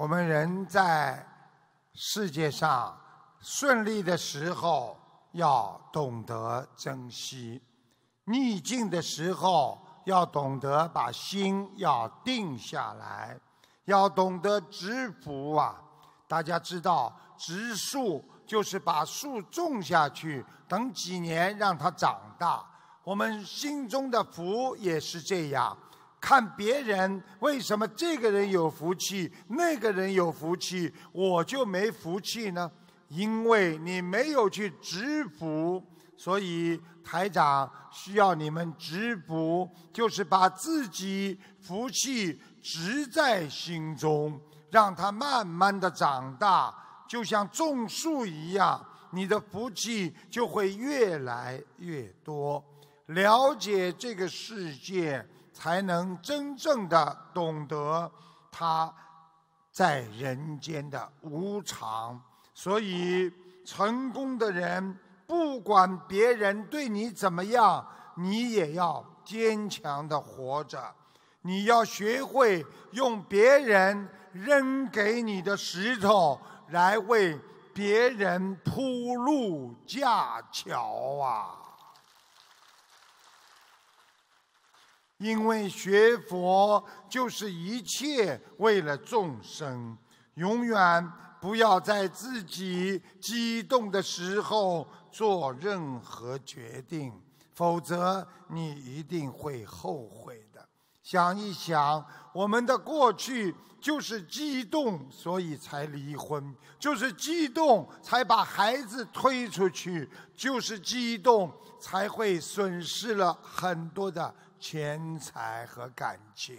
我们人在世界上顺利的时候要懂得珍惜，逆境的时候要懂得把心要定下来，要懂得知福啊！大家知道，植树就是把树种下去，等几年让它长大。我们心中的福也是这样。看别人为什么这个人有福气，那个人有福气，我就没福气呢？因为你没有去植福，所以台长需要你们植福，就是把自己福气植在心中，让它慢慢的长大，就像种树一样，你的福气就会越来越多。了解这个世界，才能真正的懂得他在人间的无常。所以，成功的人不管别人对你怎么样，你也要坚强的活着。你要学会用别人扔给你的石头来为别人铺路架桥啊！因为学佛就是一切为了众生，永远不要在自己激动的时候做任何决定，否则你一定会后悔的。想一想，我们的过去就是激动，所以才离婚；就是激动，才把孩子推出去；就是激动，才会损失了很多的。钱财和感情，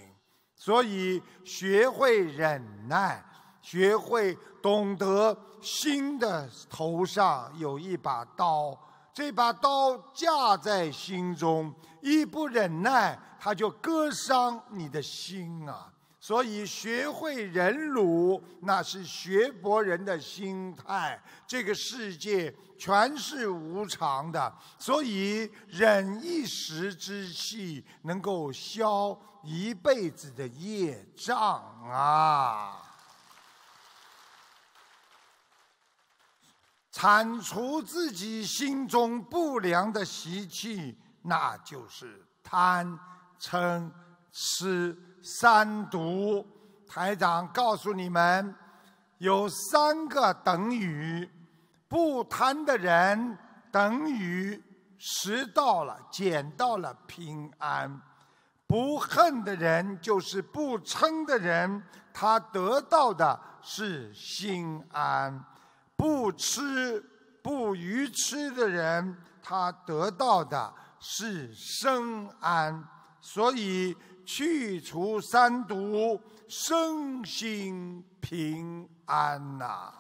所以学会忍耐，学会懂得心的头上有一把刀，这把刀架在心中，一不忍耐，它就割伤你的心啊。所以学会忍辱，那是学博人的心态。这个世界全是无常的，所以忍一时之气，能够消一辈子的业障啊！铲除自己心中不良的习气，那就是贪、嗔、痴。三毒台长告诉你们，有三个等于：不贪的人等于拾到了、捡到了平安；不恨的人就是不嗔的人，他得到的是心安；不吃不愚痴的人，他得到的是生安。所以。去除三毒，身心平安呐。